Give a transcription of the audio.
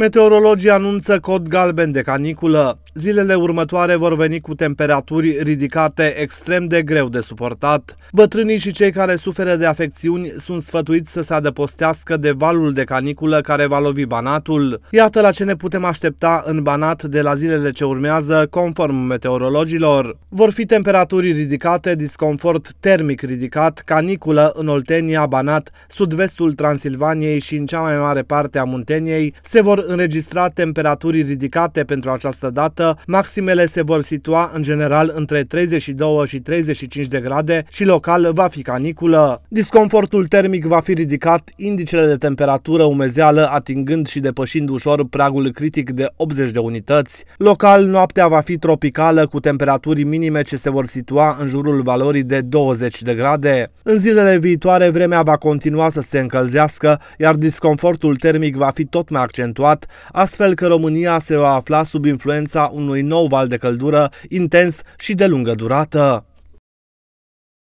Meteorologii anunță cod galben de caniculă. Zilele următoare vor veni cu temperaturi ridicate extrem de greu de suportat. Bătrânii și cei care suferă de afecțiuni sunt sfătuiți să se adăpostească de valul de caniculă care va lovi Banatul. Iată la ce ne putem aștepta în Banat de la zilele ce urmează, conform meteorologilor. Vor fi temperaturi ridicate, disconfort termic ridicat, caniculă în Oltenia, Banat, sud-vestul Transilvaniei și în cea mai mare parte a Munteniei se vor înregistra temperaturi ridicate pentru această dată, maximele se vor situa în general între 32 și 35 de grade și local va fi caniculă. Disconfortul termic va fi ridicat, indicele de temperatură umezeală atingând și depășind ușor pragul critic de 80 de unități. Local, noaptea va fi tropicală cu temperaturi minime ce se vor situa în jurul valorii de 20 de grade. În zilele viitoare, vremea va continua să se încălzească, iar disconfortul termic va fi tot mai accentuat, înghețat, astfel că România se va afla sub influența unui nou val de căldură intens și de lungă durată.